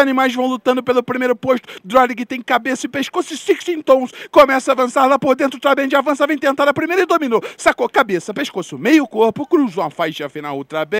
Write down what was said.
animais vão lutando pelo primeiro posto. Drolig tem cabeça e pescoço e Sixteen Tons. Começa a avançar lá por dentro. Trabend avança, vem tentar a primeira e dominou. Sacou cabeça, pescoço, meio corpo. Cruzou a faixa final. Trabend